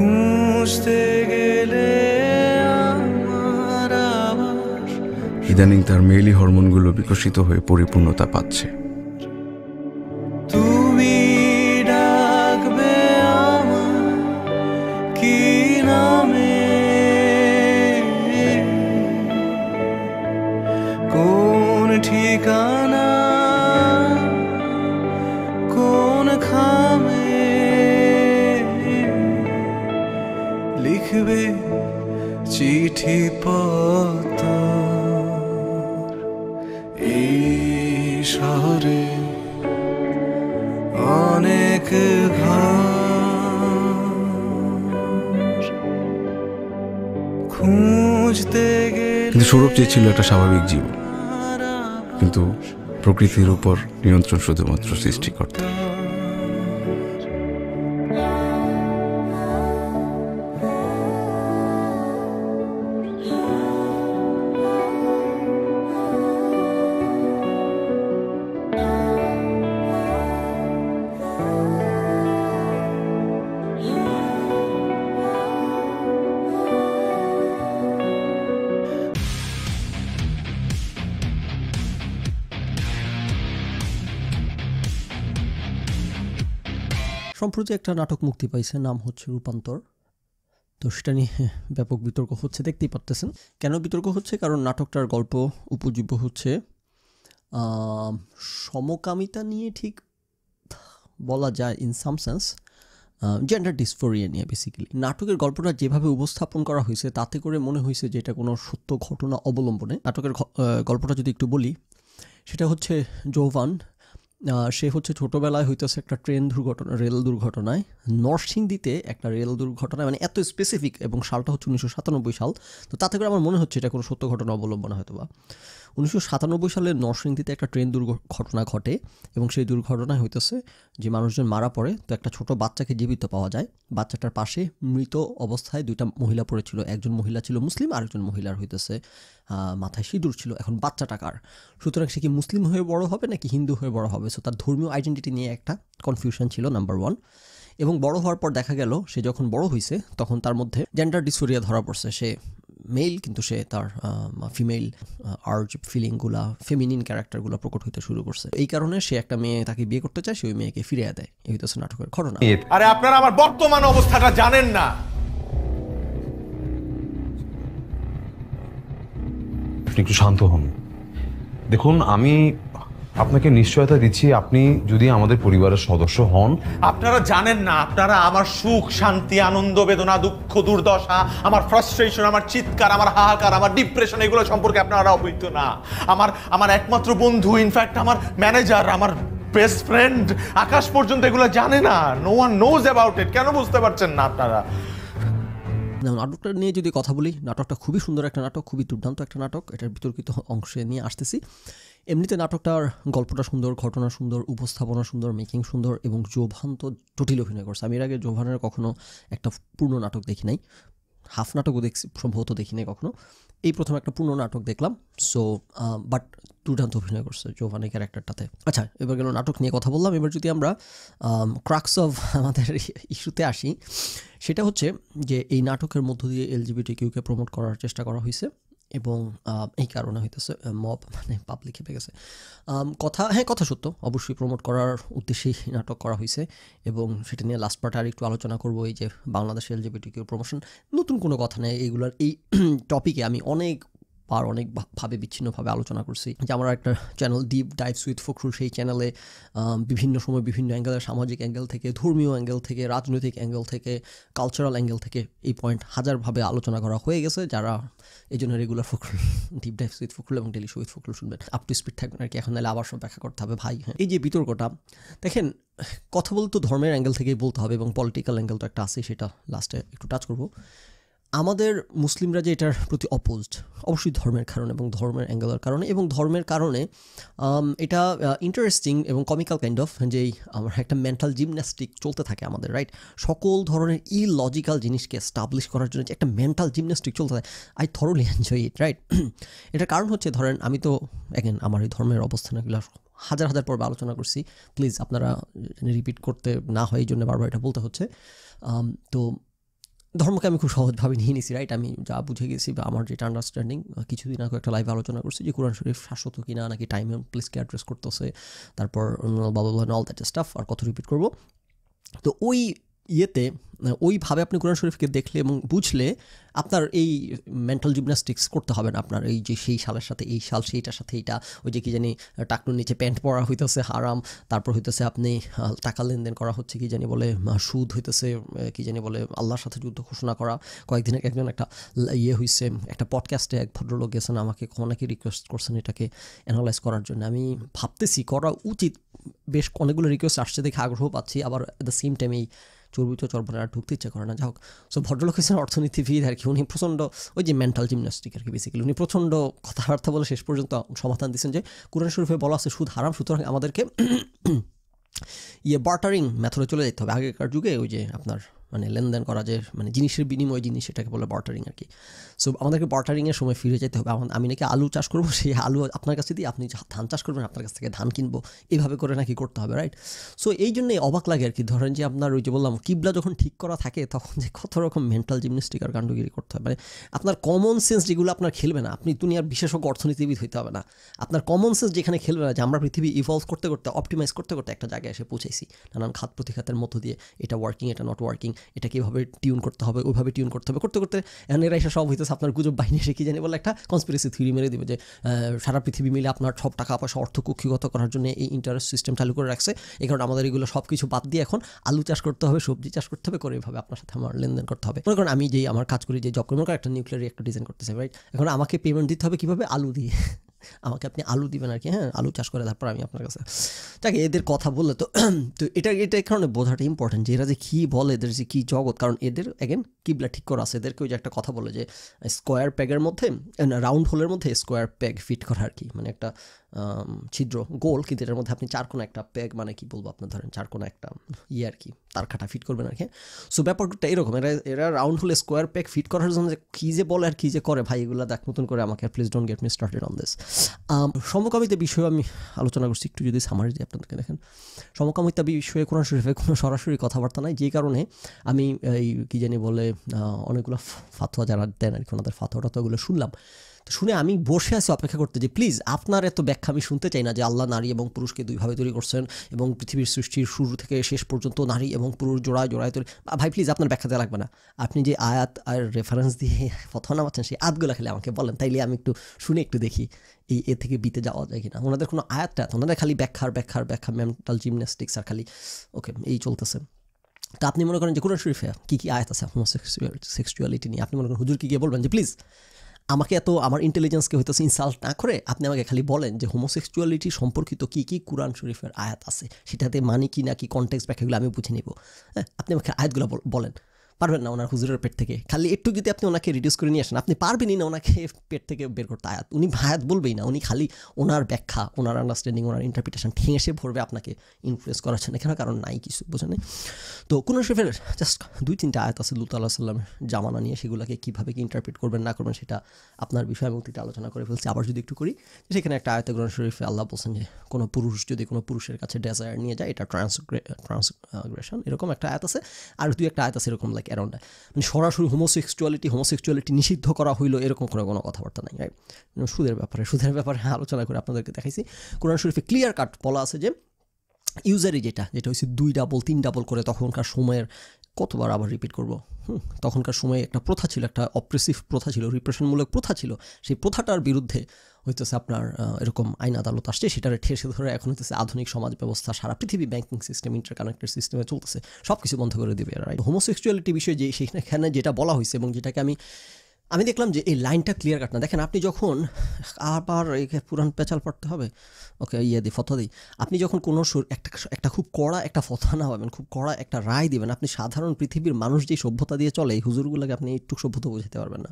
গেলে ইদানিং তার মেইলি হরমোনগুলো বিকশিত হয়ে পরিপূর্ণতা পাচ্ছে লিখবে চিঠি পত এই শহরে অনেক খুঁজতে কিন্তু সৌরভ চেয়েছিল একটা স্বাভাবিক জীবন কিন্তু প্রকৃতির উপর নিয়ন্ত্রণ শুধুমাত্র সৃষ্টিকর্তা সম্প্রতি একটা নাটক মুক্তি পাইছে নাম হচ্ছে রূপান্তর তো সেটা নিয়ে ব্যাপক বিতর্ক হচ্ছে দেখতেই পারতেছেন কেন বিতর্ক হচ্ছে কারণ নাটকটার গল্প উপজীব্য হচ্ছে সমকামিতা নিয়ে ঠিক বলা যায় in some sense gender dysphoria নিয়ে বেসিক্যালি নাটকের গল্পটা যেভাবে উপস্থাপন করা হয়েছে তাতে করে মনে হয়েছে যে এটা কোনো সত্য ঘটনা অবলম্বনে নাটকের গল্পটা যদি একটু বলি সেটা হচ্ছে জৌবান সে হচ্ছে ছোটোবেলায় হইতেছে একটা ট্রেন দুর্ঘটনা রেল দুর্ঘটনায় নরসিংদিতে একটা রেল দুর্ঘটনা মানে এত স্পেসিফিক এবং সালটা হচ্ছে উনিশশো সাতানব্বই সাল তো তাতে করে আমার মনে হচ্ছে এটা কোনো সত্য ঘটনা অবলম্বন হয়তো বা উনিশশো সাতানব্বই সালে নরসিংদীতে একটা ট্রেন দুর্ঘটনা ঘটে এবং সেই দুর্ঘটনায় হইতেছে যে মানুষজন মারা পড়ে তো একটা ছোট বাচ্চাকে জীবিত পাওয়া যায় বাচ্চাটার পাশে মৃত অবস্থায় দুইটা মহিলা পড়েছিল একজন মহিলা ছিল মুসলিম আরেকজন মহিলার হইতেছে মাথায় সিঁদুর ছিল এখন বাচ্চাটা কার সুতরাং সে কি মুসলিম হয়ে বড় হবে নাকি হিন্দু হয়ে বড় হবে সো তার ধর্মীয় আইডেন্টিটি নিয়ে একটা কনফিউশন ছিল নাম্বার ওয়ান এবং বড় হওয়ার পর দেখা গেল সে যখন বড় হয়েছে তখন তার মধ্যে জেন্ডার ডিসোরিয়া ধরা পড়ছে সে মেল কিন্তু সে তার ফিমেল আর্জ ফিলিংগুলা ফেমিনিন ক্যারেক্টারগুলো প্রকট হইতে শুরু করছে এই কারণে সে একটা মেয়ে তাকে বিয়ে করতে চায় সে ওই মেয়েকে ফিরিয়ে দেয় এই হইতেছে নাটকের ঘটনা আরে আপনারা আমার বর্তমান অবস্থাটা জানেন না আপনি একটু শান্ত হন দেখুন আমি আপনাকে নিশ্চয়তা দিচ্ছি আপনি যদি আমাদের পরিবারের সদস্য হন আপনারা জানেন না আপনারা আমার সুখ শান্তি আনন্দ বেদনা দুঃখ দুর্দশা আমার ফ্রাস্ট্রেশন আমার চিৎকার আমার হাহাকার আমার ডিপ্রেশন এগুলো সম্পর্কে আপনারা অবহিত না আমার আমার একমাত্র বন্ধু ইনফ্যাক্ট আমার ম্যানেজার আমার বেস্ট ফ্রেন্ড আকাশ পর্যন্ত এগুলো জানে না no one knows about it কেন বুঝতে পারছেন না আপনারা নাটকটা নিয়ে যদি কথা বলি নাটকটা খুবই সুন্দর একটা নাটক খুবই দুর্দান্ত একটা নাটক এটার বিতর্কিত অংশে নিয়ে আসতেছি এমনিতে নাটকটার গল্পটা সুন্দর ঘটনা সুন্দর উপস্থাপনা সুন্দর মেকিং সুন্দর এবং জোভান তো জটিল অভিনয় করছে আমি এর আগে জোভানের কখনও একটা পূর্ণ নাটক দেখি নাই হাফ নাটকও দেখছি সম্ভবত দেখি নাই কখনো এই প্রথম একটা পূর্ণ নাটক দেখলাম সো বাট দুর্দান্ত অভিনয় করছে জোভানের ক্যারেক্টারটাতে আচ্ছা এবার গেল নাটক নিয়ে কথা বললাম এবার যদি আমরা ক্রাক্স অফ আমাদের ইস্যুতে আসি সেটা হচ্ছে যে এই নাটকের মধ্য দিয়ে এলজিবিটি কিউকে প্রমোট করার চেষ্টা করা হয়েছে এবং এই কারণে হইতেছে মব মানে পাবলিক হেঁপে গেছে কথা হ্যাঁ কথা সত্য অবশ্যই প্রমোট করার উদ্দেশ্যেই নাটক করা হয়েছে এবং সেটা নিয়ে লাস্ট পার্টে আর একটু আলোচনা করবো এই যে বাংলাদেশের এলজিবিটিকিউ প্রমোশন নতুন কোনো কথা নেই এইগুলোর এই টপিকে আমি অনেক পার অনেকভাবে বিচ্ছিন্নভাবে আলোচনা করছি যে আমার একটা channel deep dives with Fakhrul সেই চ্যানেলে বিভিন্ন সময় বিভিন্ন অ্যাঙ্গেলের সামাজিক অ্যাঙ্গেল থেকে ধর্মীয় অ্যাঙ্গেল থেকে রাজনৈতিক অ্যাঙ্গেল থেকে কালচারাল অ্যাঙ্গেল থেকে এই পয়েন্ট হাজারভাবে আলোচনা করা হয়ে গেছে যারা এই জন্য regular Fakhrul deep dives with Fakhrul এবং ডেলি সুইথ উইথ ফখরুল শুনবেন আপ টু স্পিড থাকবেন আর কি এখন নাহলে আবার সব ব্যাখ্যা করতে হবে ভাই হ্যাঁ এই যে বিতর্কটা দেখেন কথা বলতে ধর্মের অ্যাঙ্গেল থেকেই বলতে হবে এবং পলিটিক্যাল অ্যাঙ্গেল তো একটা আছে সেটা লাস্টে একটু টাচ করবো আমাদের মুসলিমরা যে এটার প্রতি অপোজড অবশ্যই ধর্মের কারণে এবং ধর্মের অ্যাঙ্গেলার কারণে এবং ধর্মের কারণে um, এটা ইন্টারেস্টিং uh, এবং কমিক্যাল কাইন্ড অফ যেই আমার একটা মেন্টাল জিমন্যাস্টিক চলতে থাকে আমাদের রাইট সকল ধরনের ই লজিক্যাল জিনিসকে স্টাবলিশ করার জন্য যে একটা মেন্টাল জিমন্যাস্টিক চলতে থাকে I thoroughly enjoy it right এটার কারণ হচ্ছে ধরেন আমি তো অ্যাগেন আমার এই ধর্মের অবস্থানগুলো হাজার হাজার পর্বে আলোচনা করছি প্লিজ আপনারা রিপিট করতে না হয় এই জন্য বারবার এটা বলতে হচ্ছে um, তো ধর্মকে আমি খুব সহজভাবে নিয়ে নিছি রাইট আমি যা বুঝে গেছি বা আমার যেটা আন্ডারস্ট্যান্ডিং কিছুদিন আগে একটা লাইভ আলোচনা করছি যে কোরআন শরীফ শাশ্বত কিনা নাকি টাইম অ্যান্ড প্লেসকে অ্যাড্রেস করতেছে তারপর বাবা অল দ্যাট স্টাফ আর কত রিপিট করবো তো ওই ইয়েতে ওইভাবে আপনি কোরআন শরীফকে দেখলে এবং বুঝলে আপনার এই মেন্টাল জিমনাস্টিক্স করতে হবে না আপনার এই যে সেই সালের সাথে এই সাল সেইটার সাথে এইটা ওই যে কি জানি টাকটুর নিচে প্যান্ট পরা হইতেছে হারাম তারপর হইতেছে আপনি টাকা লেনদেন করা হচ্ছে কি জানি বলে সুদ হইতেছে কি জানি বলে আল্লাহর সাথে যুদ্ধ ঘোষণা করা কয়েকদিন আগে একজন একটা ইয়ে হয়েছে একটা পডকাস্টে এক ভদ্রলোক গেছেন আমাকে অনেকে রিকোয়েস্ট করছেন এটাকে অ্যানালাইজ করার জন্য আমি ভাবতেছি করা উচিত বেশ অনেকগুলো রিকোয়েস্ট আসছে দেখে আগ্রহ পাচ্ছি আবার অ্যাট দ্য সেম টাইম এই চর্বিত চর্বটা আর ঢুকতে ইচ্ছা করে না যা হোক সো ভদ্রলোক হিসেবে অর্থনীতিবিদ আর কি উনি প্রচণ্ড ওই যে মেন্টাল জিমনাস্টিক আর কি বেসিক্যালি উনি প্রচণ্ড কথাবার্তা বলে শেষ পর্যন্ত সমাধান দিয়েছেন যে কোরআন শরীফে বলা আছে সুদ হারাম সুতরাং আমাদেরকে ইয়ে বার্টারিং মেথডে চলে যেতে হবে আগেকার যুগে ওই যে আপনার মানে লেনদেন করা যে মানে জিনিসের বিনিময় জিনিস সেটাকে বলে বার্টারিং আর কি সো আমাদেরকে বার্টারিংয়ের সময় ফিরে যেতে হবে আমি নাকি আলু চাষ করবো সেই আলু আপনার কাছে দিয়ে আপনি ধান চাষ করবেন আপনার কাছ থেকে ধান কিনবো এভাবে করে নাকি করতে হবে রাইট সো এই জন্যই অবাক লাগে আর কি ধরেন যে আপনার ওই যে বললাম কিবলা যখন ঠিক করা থাকে তখন যে কত রকম মেন্টাল জিমনিস্টিক আর কাণ্ডগিরি করতে হবে মানে আপনার কমন সেন্স যেগুলো আপনার খেলবে না আপনি দুনিয়ার বিশেষজ্ঞ অর্থনীতিবিদ হইতে হবে না আপনার কমন সেন্স যেখানে খেলবে না যে আমরা পৃথিবী ইভলভ করতে করতে অপটিমাইজ করতে করতে একটা জায়গায় এসে পৌঁছাইছি নানান খাত প্রতিখাতের মধ্য দিয়ে এটা ওয়ার্কিং এটা নট ওয়ার্কিং এটা কীভাবে টিউন করতে হবে ওইভাবে টিউন করতে হবে করতে করতে এখন এরা এসে সব হইতে আপনার গুজব বাহিনী এসে কি জানি বলে একটা কনস্পিরেসি থিওরি মেরে দেবে যে সারা পৃথিবী মিলে আপনার সব টাকা পয়সা অর্থ কক্ষিগত করার জন্য এই ইন্টারেস্ট সিস্টেম চালু করে রাখছে এই কারণে আমাদের এগুলো সব কিছু বাদ দিয়ে এখন আলু চাষ করতে হবে সবজি চাষ করতে হবে করে এভাবে আপনার সাথে আমার লেনদেন করতে হবে মনে করেন আমি যেই আমার কাজ করি যে জব করি মনে একটা নিউক্লিয়ার একটা ডিজাইন করতেছে রাইট এখন আমাকে পেমেন্ট দিতে হবে কীভাবে আলু দিয়ে আমাকে আপনি আলু দিবেন আর কি হ্যাঁ আলু চাষ করে তারপর আমি আপনার কাছে যাকে এদের কথা বললে তো তো এটা এটা কারণে বোঝাটা ইম্পর্টেন্ট যে এরা যে কী বলে এদের যে কী জগৎ কারণ এদের অ্যাগেন কিবলা ঠিক করা আছে এদেরকে ওই যে একটা কথা বলে যে স্কোয়ার প্যাগের মধ্যে রাউন্ড হোলের মধ্যে স্কোয়ার প্যাগ ফিট করা আর কি মানে একটা ছিদ্র গোল কিন্তু এটার মধ্যে আপনি চার কোনো একটা প্যাক মানে কি বলবো আপনার ধরেন চার কোনো একটা ইয়ে আর কি তার খাটা ফিট করবেন আর কি সো ব্যাপারটা এরকম এরা এরা রাউন্ড হলে স্কোয়ার প্যাক ফিট করার জন্য যে কী যে বলে আর কী যে করে ভাই এগুলো দেখ নতুন করে আমাকে please don't get me started on this সমকামিতা বিষয়ে আমি আলোচনা করছি একটু যদি সামারি দিই আপনাদেরকে দেখেন সমকামিতা বিষয়ে কোরআন শরীফে কোনো সরাসরি কথাবার্তা নাই যে কারণে আমি এই কী জানি বলে অনেকগুলো ফাতোয়া যারা দেন আর কি ওনাদের ফাতোয়া ওগুলো শুনলাম শুনে আমি বসে আছি অপেক্ষা করতে যে প্লিজ আপনার এত ব্যাখ্যা আমি শুনতে চাই না যে আল্লাহ নারী এবং পুরুষকে দুইভাবে তৈরি করছেন এবং পৃথিবীর সৃষ্টির শুরু থেকে শেষ পর্যন্ত নারী এবং পুরুষ জোড়ায় জোড়ায় তৈরি ভাই প্লিজ আপনার ব্যাখ্যা দেওয়া লাগবে না আপনি যে আয়াত আর রেফারেন্স দিয়ে কথা নামাচ্ছেন সেই আতগুলো খেলে আমাকে বলেন তাইলে আমি একটু শুনে একটু দেখি এই এ থেকে বিতে যাওয়া যায় কিনা ওনাদের কোনো আয়াতটা এত ওনাদের খালি ব্যাখ্যার ব্যাখ্যার ব্যাখ্যা মেন্টাল জিমন্যাস্টিক্স আর খালি ওকে এই চলতেছে তা আপনি মনে করেন যে কোরআন শরীফে কী কী আয়াত আছে হোমোসেক্সুয়াল সেক্সুয়ালিটি নিয়ে আপনি মনে করেন হুজুর কি গিয়ে বলবেন যে প্লিজ আমাকে এত আমার ইন্টেলিজেন্সকে হয়তো ইনসাল্ট না করে আপনি আমাকে খালি বলেন যে হোমোসেক্সুয়ালিটি সম্পর্কিত কী কী কোরআন শরীফের আয়াত আছে সেটাতে মানি কি না কি কনটেক্স ব্যাখ্যাগুলো আমি বুঝে নিব হ্যাঁ আপনি আমাকে আয়াতগুলো বলেন পারবেন না ওনার হুজুরের পেট থেকে খালি একটু যদি আপনি ওনাকে রিডিউস করে নিয়ে আসেন আপনি পারবেনই না ওনাকে পেট থেকে বের করতে আয়াত উনি ভায়াত বলবেই না উনি খালি ওনার ব্যাখ্যা ওনার আন্ডারস্ট্যান্ডিং ওনার ইন্টারপ্রিটেশন ঠেঁসে ভরবে আপনাকে ইনফ্লুয়েস করার জন্য কেন কারণ নাই কিছু বোঝা নেই তো কোন শরীফের জাস্ট দুই তিনটে আয়াত আছে লুতাল্লাহ সাল্লামের জামানা নিয়ে সেগুলোকে কীভাবে কি ইন্টারপ্রিট করবেন না করবেন সেটা আপনার বিষয় এবং তিনটা আলোচনা করে ফেলছি আবার যদি একটু করি সেখানে একটা আয়াত কোরআন শরীফে আল্লাহ বলছেন যে কোনো পুরুষ যদি কোনো পুরুষের কাছে ডেজায়ার নিয়ে যায় এটা ট্রান্সগ্রেশন এরকম একটা আয়াত আছে আর দুই একটা আয়াত আছে এরকম লাগে অ্যারাউন্ড মানে সরাসরি হোমোসেক্সুয়ালিটি হোমোসেক্সুয়ালিটি নিষিদ্ধ করা হইলো এরকম কোনো কোনো কথাবার্তা নাই রাইট সুদের ব্যাপারে সুদের ব্যাপারে হ্যাঁ, আলোচনা করে আপনাদেরকে দেখাইছি কোরআন শরীফে ক্লিয়ার কাট বলা আছে যে ইউজারি যেটা যেটা হচ্ছে দুই ডাবল তিন ডাবল করে তখনকার সময়ের কতবার আবার রিপিট করব তখনকার সময়ে একটা প্রথা ছিল একটা অপ্রেসিভ প্রথা ছিল রিপ্রেশনমূলক প্রথা ছিল সেই প্রথাটার বিরুদ্ধে হইতেছে আপনার এরকম আইন আদালত আসছে সেটারে ঠেসে ধরে এখন হইতেছে আধুনিক সমাজ ব্যবস্থা সারা পৃথিবী ব্যাংকিং সিস্টেম ইন্টারকানেক্টেড সিস্টেমে চলতেছে সব কিছু বন্ধ করে দেবে রাইট হোমোসেক্সুয়ালিটি বিষয়ে যে সেখানে যেটা বলা হয়েছে এবং যেটাকে আমি আমি দেখলাম যে এই লাইনটা ক্লিয়ার কাট না দেখেন আপনি যখন আবার পুরান পেঁচাল পড়তে হবে ওকে ইয়ে দিই ফথা দিই আপনি যখন কোনো একটা একটা খুব কড়া একটা ফথা না হবেন খুব কড়া একটা রায় দিবেন আপনি সাধারণ পৃথিবীর মানুষ যেই সভ্যতা দিয়ে চলে এই হুজুরগুলোকে আপনি একটু সভ্যতা বোঝাতে পারবেন না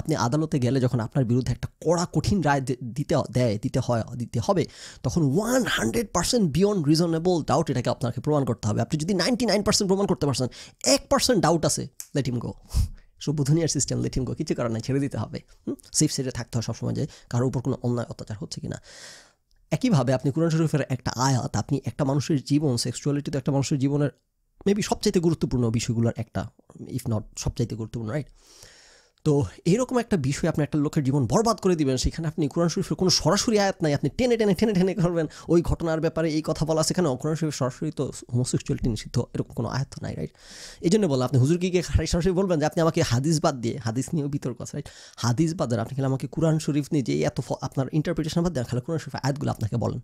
আপনি আদালতে গেলে যখন আপনার বিরুদ্ধে একটা কড়া কঠিন রায় দিতে দেয় দিতে হয় দিতে হবে তখন one hundred percent beyond reasonable doubt এটাকে আপনাকে প্রমাণ করতে হবে আপনি যদি নাইনটি নাইন পার্সেন্ট প্রমাণ করতে পারছেন এক পার্সেন্ট ডাউট আছে লেট ইম গো সুবোধনী আর সিস্টেম গো কিছু কারণে ছেড়ে দিতে হবে সেফ সেটে থাকতে হয় সবসময় যে কারোর উপর কোনো অন্যায় অত্যাচার হচ্ছে কিনা একইভাবে আপনি কোরআন শরীফের একটা আয়াত আপনি একটা মানুষের জীবন সেক্সুয়ালিটি তো একটা মানুষের জীবনের মেবি সবচাইতে গুরুত্বপূর্ণ বিষয়গুলোর একটা ইফ নট সবচাইতে গুরুত্বপূর্ণ রাইট তো এরকম একটা বিষয় আপনি একটা লোকের জীবন বরবাদ করে দিবেন সেখানে আপনি কোরআন শরীফের কোনো সরাসরি আয়াত নাই আপনি টেনে টেনে টেনে টেনে করবেন ওই ঘটনার ব্যাপারে এই কথা বলা সেখানে কোরআন শরীফ সরাসরি তো হোমোসেক্সুয়ালিটি নিষিদ্ধ এরকম কোনো আয়াত নাই রাইট এই জন্য বললাম আপনি হুজুরকে গিয়ে সরাসরি বলবেন যে আপনি আমাকে হাদিস বাদ দিয়ে হাদিস নিয়েও বিতর্ক আছে রাইট হাদিস বাদ আপনি খেলে আমাকে কোরআন শরীফ নিয়ে যে এত আপনার ইন্টারপ্রিটেশন বাদ দেন খালি কোরআন শরীফ আয়াতগুলো আপনাকে বলেন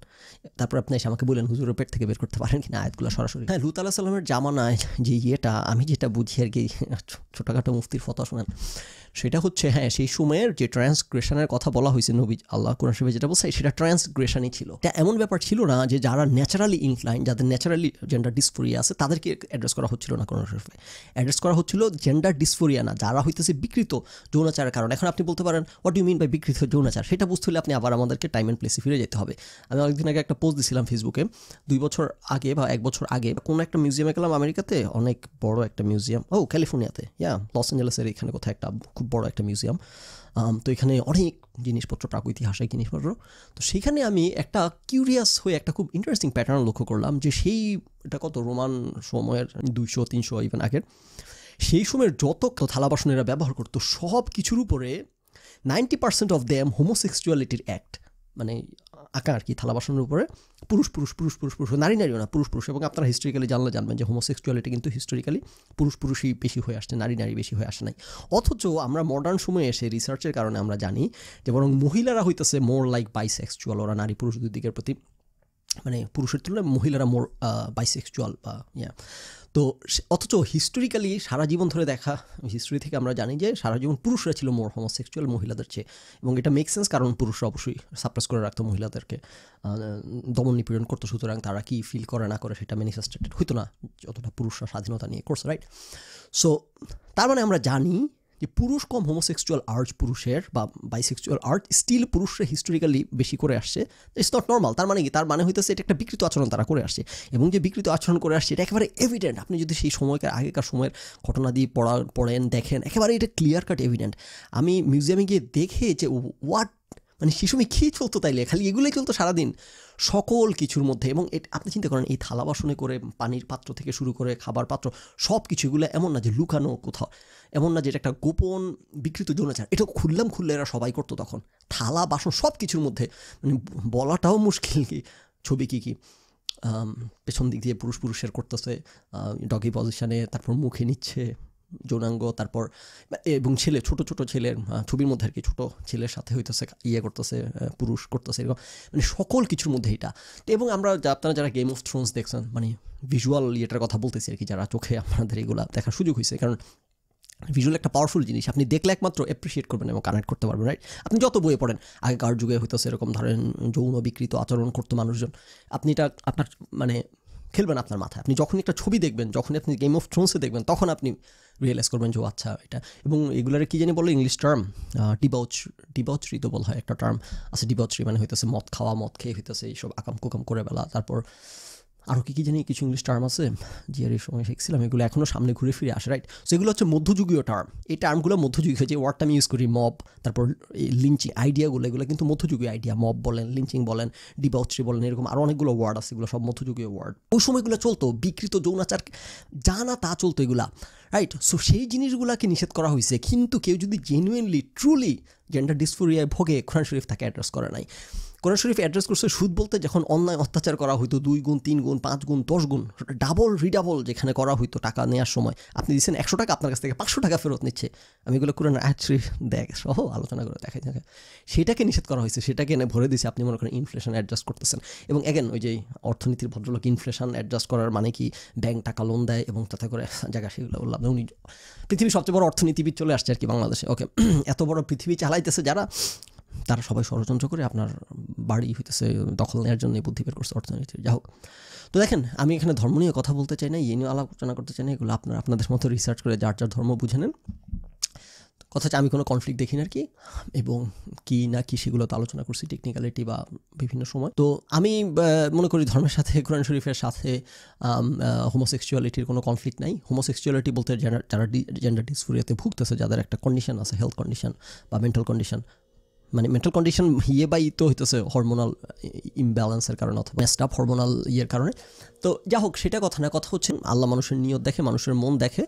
তারপর আপনি এসে আমাকে বলেন হুজুরের পেট থেকে বের করতে পারেন কিনা আয়াতগুলো সরাসরি হ্যাঁ লুত আল্লাহ সাল্লামের জামানায় যে ইয়েটা আমি যেটা বুঝি আর কি ছোটোখাটো মুফতির ফতো শোনেন সেটা হচ্ছে হ্যাঁ সেই সময়ের যে ট্রান্সগ্রেশনের কথা বলা হয়েছে নবী আল্লাহ কোরআন শরীফে যেটা বলছে সেটা ট্রান্সগ্রেশনই ছিল এটা এমন ব্যাপার ছিল না যে যারা ন্যাচারালি ইনক্লাইন যাদের ন্যাচারালি জেন্ডার ডিসফোরিয়া আছে তাদেরকে অ্যাড্রেস করা হচ্ছিল না কোরআন শরীফে অ্যাড্রেস করা হচ্ছিল জেন্ডার ডিসফোরিয়া না যারা হইতেছে বিকৃত যৌনাচারের কারণ এখন আপনি বলতে পারেন হোয়াট ইউ মিন বাই বিকৃত যৌনাচার সেটা বুঝতে হলে আপনি আবার আমাদেরকে টাইম অ্যান্ড প্লেসে ফিরে যেতে হবে আমি অনেকদিন আগে একটা পোস্ট দিছিলাম ফেসবুকে দুই বছর আগে বা এক বছর আগে কোনো একটা মিউজিয়ামে গেলাম আমেরিকাতে অনেক বড় একটা মিউজিয়াম ও ক্যালিফোর্নিয়াতে ইয়া লস অ্যাঞ্জেলেসের এখানে কোথায় একটা খুব খুব বড় একটা মিউজিয়াম তো এখানে অনেক জিনিসপত্র প্রাগৈতিহাসিক জিনিসপত্র তো সেইখানে আমি একটা কিউরিয়াস হয়ে একটা খুব ইন্টারেস্টিং প্যাটার্ন লক্ষ্য করলাম যে সেই এটা কত রোমান সময়ের দুইশো তিনশো ইভেন আগের সেই সময়ের যত থালা বাসনেরা ব্যবহার করতো সব কিছুর উপরে নাইনটি পার্সেন্ট অফ দ্যাম হোমোসেক্সুয়ালিটির অ্যাক্ট মানে আঁকা আর কি থালা বাসনের উপরে পুরুষ পুরুষ পুরুষ পুরুষ পুরুষ নারী নারীও না পুরুষ পুরুষ এবং আপনারা হিস্টোরিক্যালি জানলে জানবেন যে হোমোসেক্সুয়ালিটি কিন্তু হিস্টোরিক্যালি পুরুষ পুরুষই বেশি হয়ে আসছে নারী নারী বেশি হয়ে আসে নাই অথচ আমরা মডার্ন সময়ে এসে রিসার্চের কারণে আমরা জানি যে বরং মহিলারা হইতেছে মোর লাইক বাইসেক্সুয়াল ওরা নারী পুরুষ দুই দিকের প্রতি মানে পুরুষের তুলনায় মহিলারা মোর বাইসেক্সুয়াল বা ইয়া তো অথচ হিস্টোরিক্যালি সারা জীবন ধরে দেখা হিস্টোরি থেকে আমরা জানি যে সারা জীবন পুরুষরা ছিল মোর হোমোসেক্সুয়াল মহিলাদের চেয়ে এবং এটা মেক সেন্স কারণ পুরুষরা অবশ্যই সাপ্রেস করে রাখতো মহিলাদেরকে দমন নিপীড়ন করতো সুতরাং তারা কি ফিল করে না করে সেটা ম্যানিফেস্টেটেড হইতো না যতটা পুরুষরা স্বাধীনতা নিয়ে করছে রাইট সো তার মানে আমরা জানি যে পুরুষ কম হোমোসেক্সুয়াল আর্ট পুরুষের বা বাইসেক্সুয়াল আর্ট স্টিল পুরুষরা হিস্টোরিক্যালি বেশি করে আসছে ইটস নট নর্মাল তার মানে কি তার মানে হইতেছে এটা একটা বিকৃত আচরণ তারা করে আসছে এবং যে বিকৃত আচরণ করে আসছে এটা একেবারে এভিডেন্ট আপনি যদি সেই সময়কার আগেকার সময়ের ঘটনা দিয়ে পড়া পড়েন দেখেন একেবারে এটা ক্লিয়ার কাট এভিডেন্ট আমি মিউজিয়ামে গিয়ে দেখে যে হোয়াট মানে শিশু মেয়ে চলতো তাইলে খালি এগুলোই চলতো সারাদিন সকল কিছুর মধ্যে এবং আপনি চিন্তা করেন এই থালা বাসনে করে পানির পাত্র থেকে শুরু করে খাবার পাত্র সব কিছু এগুলো এমন না যে লুকানো কোথাও এমন না যে এটা একটা গোপন বিকৃত যৌনাচার এটা খুললাম খুললে এরা সবাই করতো তখন থালা বাসন সব কিছুর মধ্যে মানে বলাটাও মুশকিল কি ছবি কী কী পেছন দিক দিয়ে পুরুষ পুরুষের করতেছে ডগি পজিশানে তারপর মুখে নিচ্ছে যৌনাঙ্গ তারপর এবং ছেলে ছোট ছোট ছেলের ছবির মধ্যে আর কি ছোটো ছেলের সাথে হইতেছে ইয়ে করতেছে পুরুষ করতেছে এরকম মানে সকল কিছুর মধ্যে এটা এবং আমরা আপনারা যারা গেম অফ থ্রোনস দেখছেন মানে ভিজুয়াল ইয়েটার কথা বলতেছি আর কি যারা চোখে আপনাদের এগুলো দেখার সুযোগ হয়েছে কারণ ভিজুয়াল একটা পাওয়ারফুল জিনিস আপনি দেখলে একমাত্র অ্যাপ্রিসিয়েট করবেন এবং কানেক্ট করতে পারবেন রাইট আপনি যত বইয়ে পড়েন আগেকার যুগে হয়তো সেরকম ধরেন যৌন বিকৃত আচরণ করতো মানুষজন আপনি এটা আপনার মানে খেলবেন আপনার মাথায় আপনি যখন একটা ছবি দেখবেন যখন আপনি গেম অফ থ্রোন্সে দেখবেন তখন আপনি রিয়েলাইজ করবেন যে আচ্ছা এটা এবং এগুলারে কী জানি বলো ইংলিশ টার্ম ডিবাউচ ডিবাউচরি তো বলা হয় একটা টার্ম আছে ডিবাউচরি মানে হইতেছে মদ খাওয়া মদ খেয়ে হইতেছে এইসব আকাম কুকাম করে বেলা তারপর আরও কী কী জানি কিছু ইংলিশ টার্ম আছে জিয়ার এই সময় শিখছিলাম এগুলো এখনও সামনে ঘুরে ফিরে আসে রাইট সো এগুলো হচ্ছে মধ্যযুগীয় টার্ম এই টার্মগুলো মধ্যযুগীয় যে ওয়ার্ডটা আমি ইউজ করি মব তারপর এই লিঞ্চিং আইডিয়াগুলো এগুলো কিন্তু মধ্যযুগীয় আইডিয়া মব বলেন লিঞ্চিং বলেন ডিবাউচ্রি বলেন এরকম আরও অনেকগুলো ওয়ার্ড আছে এগুলো সব মধ্যযুগীয় ওয়ার্ড ওই সময়গুলো চলতো বিকৃত যৌনাচার যা না তা চলতো এগুলা রাইট সো সেই জিনিসগুলোকে নিষেধ করা হয়েছে কিন্তু কেউ যদি জেনুইনলি ট্রুলি জেন্ডার ডিসফোরিয়ায় ভোগে কোরআন শরীফ তাকে অ্যাড্রেস করে নাই কোরআন শরীফ অ্যাড্রেস করছে সুদ বলতে যখন অন্যায় অত্যাচার করা হইতো দুই গুণ তিন গুণ পাঁচ গুণ দশ গুণ ডাবল রিডাবল যেখানে করা হইতো টাকা নেওয়ার সময় আপনি দিচ্ছেন একশো টাকা আপনার কাছ থেকে পাঁচশো টাকা ফেরত নিচ্ছে আমি এগুলো কোরআন আয়াত শরীফ দেখ সহ আলোচনা করে দেখাই থাকে সেটাকে নিষেধ করা হয়েছে সেটাকে এনে ভরে দিয়েছে আপনি মনে করেন ইনফ্লেশন অ্যাডজাস্ট করতেছেন এবং অ্যাগেন ওই যে অর্থনীতির ভদ্রলোক ইনফ্লেশন অ্যাডজাস্ট করার মানে কি ব্যাংক টাকা লোন দেয় এবং তাতে করে জায়গা সেগুলো বললাম উনি পৃথিবীর সবচেয়ে বড় অর্থনীতিবিদ চলে আসছে আর কি বাংলাদেশে ওকে এত বড় পৃথিবী চালাইতেছে যারা তারা সবাই ষড়যন্ত্র করে আপনার বাড়ি হইতেছে দখল নেওয়ার জন্য বুদ্ধি বের করছে অর্থনীতির যা হোক তো দেখেন আমি এখানে ধর্ম নিয়ে কথা বলতে চাই না এই নিয়ে আলোচনা করতে চাই না এগুলো আপনার আপনাদের মতো রিসার্চ করে যার যার ধর্ম বুঝে নেন কথা হচ্ছে আমি কোনো কনফ্লিক্ট দেখি না আর কি এবং কি না কি সেগুলো তো আলোচনা করছি টেকনিক্যালিটি বা বিভিন্ন সময় তো আমি মনে করি ধর্মের সাথে কোরআন শরীফের সাথে হোমোসেক্সুয়ালিটির কোনো কনফ্লিক্ট নাই হোমোসেক্সুয়ালিটি বলতে যারা যারা জেন্ডার ডিসফোরিয়াতে ভুগতেছে যাদের একটা কন্ডিশন আছে হেলথ কন্ডিশন বা মেন্টাল কন্ডিশন মানে মেন্টাল কন্ডিশন ইয়ে বা ইতো হইতেছে হরমোনাল ইমব্যালেন্সের কারণে অথবা স্টাফ হরমোনাল ইয়ের কারণে তো যা হোক সেটা কথা না কথা হচ্ছে আল্লাহ মানুষের নিয়ত দেখে মানুষের মন দেখে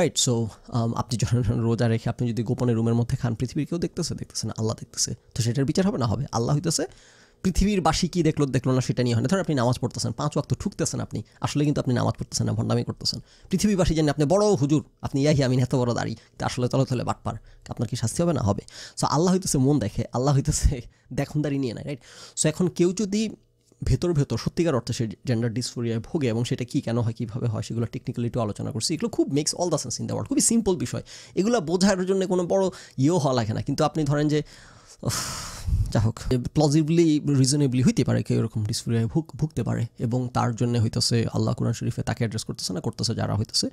রাইট সো um, আপনি যখন রোজা রেখে আপনি যদি গোপনে রুমের মধ্যে খান পৃথিবীর কেউ দেখতেছে দেখতেছে না আল্লাহ দেখতেছে তো সেটার বিচার হবে না হবে আল্লাহ হইতেছে পৃথিবীর বাসী কী দেখলো দেখলো না সেটা নিয়ে হয় না ধরো আপনি নামাজ পড়তেছেন পাঁচ ওয়াক্ত ঠুকতেছেন আপনি আসলে কিন্তু আপনি নামাজ পড়তেছেন না ভণ্ডামি করতেছেন পৃথিবীবাসী জানি আপনি বড় হুজুর আপনি ইয়াহি আমি এত বড় দাঁড়ি আসলে তলে তলে বাটপার আপনার কি শাস্তি হবে না হবে সো আল্লাহ হইতেছে মন দেখে আল্লাহ হইতেছে দেখুন দাঁড়িয়ে নিয়ে নেয় রাইট সো এখন কেউ যদি ভেতর ভেতর সত্যিকার অর্থে সে জেন্ডার ডিসফোরিয়ায় ভোগে এবং সেটা কী কেন হয় কীভাবে হয় সেগুলো টেকনিক্যালি একটু আলোচনা করছি এগুলো খুব makes all the sense in the world খুবই সিম্পল বিষয় এগুলো বোঝার জন্য কোনো বড় ইয়েও হওয়া লাগে না কিন্তু আপনি ধরেন যে যা হোক প্লজিবলি রিজনেবলি হইতে পারে কেউ এরকম ডিসপ্রিয়ায় ভুগ ভুগতে পারে এবং তার জন্য হইতেছে আল্লাহ কুরআন শরীফে তাকে অ্যাড্রেস করতেছে না করতেছে যারা হইতেছে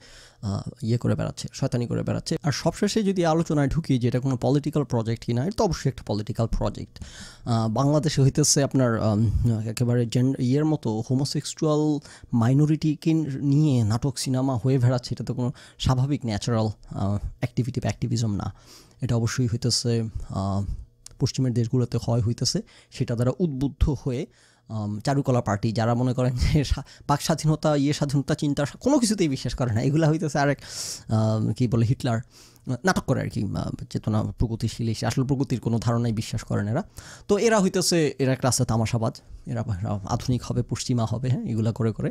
ইয়ে করে বেড়াচ্ছে শয়তানি করে বেড়াচ্ছে আর সবশেষে যদি আলোচনায় ঢুকি যে এটা কোনো পলিটিক্যাল প্রজেক্ট কিনা এটা তো অবশ্যই একটা পলিটিক্যাল প্রজেক্ট বাংলাদেশে হইতেছে আপনার একেবারে জেন ইয়ের মতো হোমোসেক্সুয়াল মাইনরিটিকে নিয়ে নাটক সিনেমা হয়ে বেড়াচ্ছে এটা তো কোনো স্বাভাবিক ন্যাচারাল অ্যাক্টিভিটি বা অ্যাক্টিভিজম না এটা অবশ্যই হইতেছে পশ্চিমের দেশগুলোতে হয় হইতেছে সেটা দ্বারা উদ্বুদ্ধ হয়ে চারুকলা পার্টি যারা মনে করেন যে পাক স্বাধীনতা ইয়ে স্বাধীনতা চিন্তা কোনো কিছুতেই বিশ্বাস করে না এগুলো হইতেছে আরেক কী বলে হিটলার নাটক করে আর কি চেতনা প্রগতিশীল এসে আসলে প্রগতির কোনো ধারণাই বিশ্বাস করেন এরা তো এরা হইতেছে এরা একটা আছে তামাশাবাজ এরা আধুনিক হবে পশ্চিমা হবে হ্যাঁ এগুলো করে করে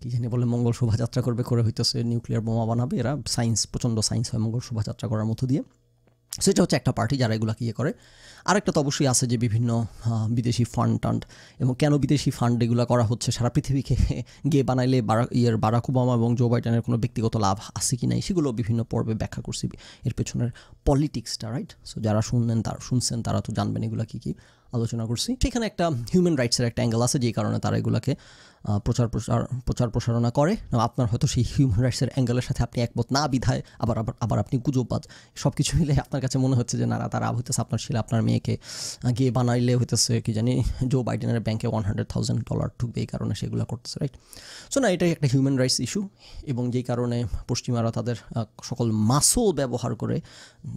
কী জানি বলে মঙ্গল শোভাযাত্রা করবে করে হইতেছে নিউক্লিয়ার বোমা বানাবে এরা সায়েন্স প্রচণ্ড সায়েন্স হয় মঙ্গল শোভাযাত্রা করার মধ্য দিয়ে সেটা হচ্ছে একটা পার্টি যারা এগুলাকে ইয়ে করে আরেকটা তো অবশ্যই আছে যে বিভিন্ন বিদেশি ফান্ড টান্ড এবং কেন বিদেশি ফান্ড এগুলো করা হচ্ছে সারা পৃথিবীকে গে বানাইলে বারা ইয়ের বারাক ওবামা এবং জো বাইডেনের কোনো ব্যক্তিগত লাভ আছে কি নাই সেগুলো বিভিন্ন পর্বে ব্যাখ্যা করছি এর পেছনের পলিটিক্সটা রাইট সো যারা শুনলেন তারা শুনছেন তারা তো জানবেন এগুলো কী কী আলোচনা করছি সেখানে একটা হিউম্যান রাইটসের একটা অ্যাঙ্গেল আছে যে কারণে তারা এগুলোকে প্রচার প্রসার প্রচার প্রসারণা করে আপনার হয়তো সেই হিউম্যান রাইটসের অ্যাঙ্গেলের সাথে আপনি একমত না বিধায় আবার আবার আবার আপনি গুজববাদ সব কিছু মিলে আপনার কাছে মনে হচ্ছে যে না তারা হইতেছে আপনার ছেলে আপনার মেয়েকে গিয়ে বানাইলে হইতেছে কি জানি জো বাইডেনের ব্যাংকে ওয়ান হান্ড্রেড থাউজেন্ড ডলার ঢুকবে এই কারণে সেগুলো করতেছে রাইট সো না এটাই একটা হিউম্যান রাইটস ইস্যু এবং যেই কারণে পশ্চিমারা তাদের সকল মাসল ব্যবহার করে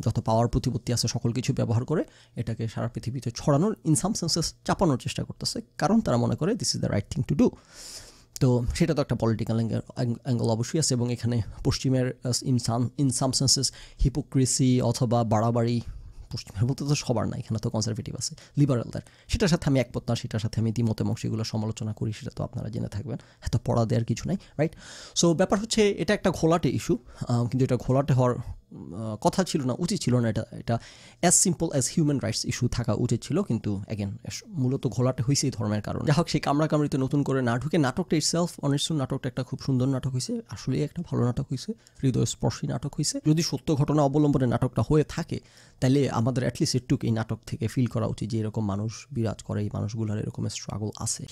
যত পাওয়ার প্রতিপত্তি আছে সকল কিছু ব্যবহার করে এটাকে সারা পৃথিবীতে ছড়ানোর ইন সাম সেন্সেস চাপানোর চেষ্টা করতেছে কারণ তারা মনে করে this is the right thing to do তো সেটা তো একটা পলিটিক্যাল অ্যাঙ্গেল অবশ্যই আছে এবং এখানে পশ্চিমের ইনসাম ইনসাম সেন্সেস হিপোক্রেসি অথবা বাড়াবাড়ি পশ্চিমের বলতে তো সবার না এখানে তো কনজারভেটিভ আছে লিবারালদের সেটার সাথে আমি একমত না সেটার সাথে আমি দ্বিমত এবং সেগুলো সমালোচনা করি সেটা তো আপনারা জেনে থাকবেন এত পড়া দেওয়ার কিছু নাই রাইট সো ব্যাপার হচ্ছে এটা একটা ঘোলাটে ইস্যু কিন্তু এটা ঘোলাটে হওয়ার কথা ছিল না উচিত ছিল না এটা এটা as simple as human rights issue থাকা উচিত ছিল কিন্তু অ্যাগেন মূলত ঘোলাটা হয়েছে এই ধর্মের কারণে যাই হোক সেই কামড়াকামড়িতে নতুন করে না ঢুকে নাটকটা ইট সেলফ অনেস্টুন নাটকটা একটা খুব সুন্দর নাটক হয়েছে আসলে একটা ভালো নাটক হয়েছে হৃদয়স্পর্শী নাটক হয়েছে যদি সত্য ঘটনা অবলম্বনে নাটকটা হয়ে থাকে তাহলে আমাদের অ্যাটলিস্ট একটু এই নাটক থেকে ফিল করা উচিত যে এরকম মানুষ বিরাজ করে এই মানুষগুলোর এরকম স্ট্রাগল আছে